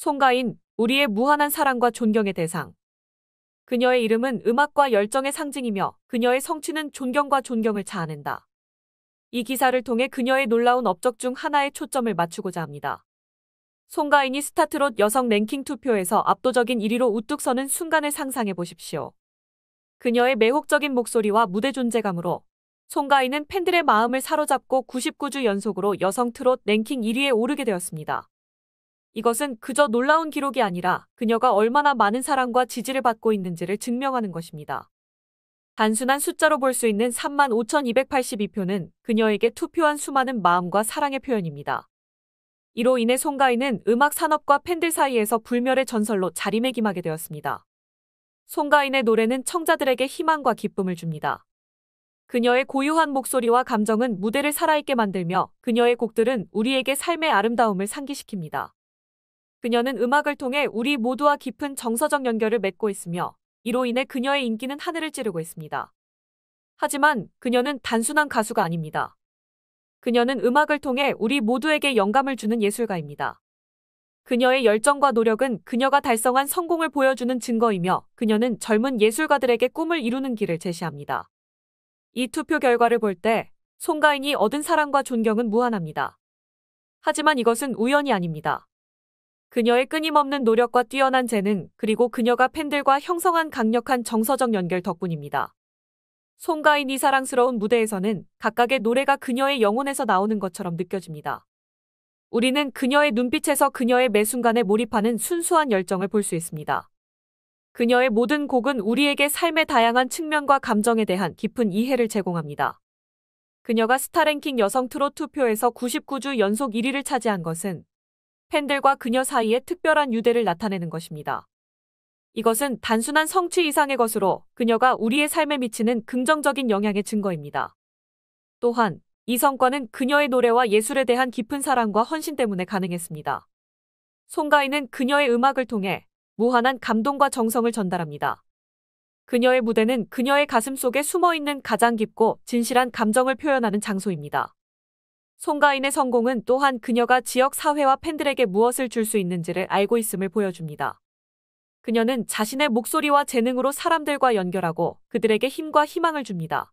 송가인, 우리의 무한한 사랑과 존경의 대상. 그녀의 이름은 음악과 열정의 상징이며 그녀의 성취는 존경과 존경을 자아낸다. 이 기사를 통해 그녀의 놀라운 업적 중 하나에 초점을 맞추고자 합니다. 송가인이 스타트롯 여성 랭킹 투표에서 압도적인 1위로 우뚝 서는 순간을 상상해 보십시오. 그녀의 매혹적인 목소리와 무대 존재감으로 송가인은 팬들의 마음을 사로잡고 99주 연속으로 여성 트롯 랭킹 1위에 오르게 되었습니다. 이것은 그저 놀라운 기록이 아니라 그녀가 얼마나 많은 사랑과 지지를 받고 있는지를 증명하는 것입니다. 단순한 숫자로 볼 수 있는 35,282표는 그녀에게 투표한 수많은 마음과 사랑의 표현입니다. 이로 인해 송가인은 음악 산업과 팬들 사이에서 불멸의 전설로 자리매김하게 되었습니다. 송가인의 노래는 청자들에게 희망과 기쁨을 줍니다. 그녀의 고유한 목소리와 감정은 무대를 살아있게 만들며 그녀의 곡들은 우리에게 삶의 아름다움을 상기시킵니다. 그녀는 음악을 통해 우리 모두와 깊은 정서적 연결을 맺고 있으며 이로 인해 그녀의 인기는 하늘을 찌르고 있습니다. 하지만 그녀는 단순한 가수가 아닙니다. 그녀는 음악을 통해 우리 모두에게 영감을 주는 예술가입니다. 그녀의 열정과 노력은 그녀가 달성한 성공을 보여주는 증거이며 그녀는 젊은 예술가들에게 꿈을 이루는 길을 제시합니다. 이 투표 결과를 볼 때 송가인이 얻은 사랑과 존경은 무한합니다. 하지만 이것은 우연이 아닙니다. 그녀의 끊임없는 노력과 뛰어난 재능, 그리고 그녀가 팬들과 형성한 강력한 정서적 연결 덕분입니다. 송가인이 사랑스러운 무대에서는 각각의 노래가 그녀의 영혼에서 나오는 것처럼 느껴집니다. 우리는 그녀의 눈빛에서 그녀의 매 순간에 몰입하는 순수한 열정을 볼 수 있습니다. 그녀의 모든 곡은 우리에게 삶의 다양한 측면과 감정에 대한 깊은 이해를 제공합니다. 그녀가 스타랭킹 여성 트롯 투표에서 99주 연속 1위를 차지한 것은 팬들과 그녀 사이의 특별한 유대를 나타내는 것입니다. 이것은 단순한 성취 이상의 것으로 그녀가 우리의 삶에 미치는 긍정적인 영향의 증거입니다. 또한 이 성과는 그녀의 노래와 예술에 대한 깊은 사랑과 헌신 때문에 가능했습니다. 송가인은 그녀의 음악을 통해 무한한 감동과 정성을 전달합니다. 그녀의 무대는 그녀의 가슴 속에 숨어 있는 가장 깊고 진실한 감정을 표현하는 장소입니다. 송가인의 성공은 또한 그녀가 지역 사회와 팬들에게 무엇을 줄 수 있는지를 알고 있음을 보여줍니다. 그녀는 자신의 목소리와 재능으로 사람들과 연결하고 그들에게 힘과 희망을 줍니다.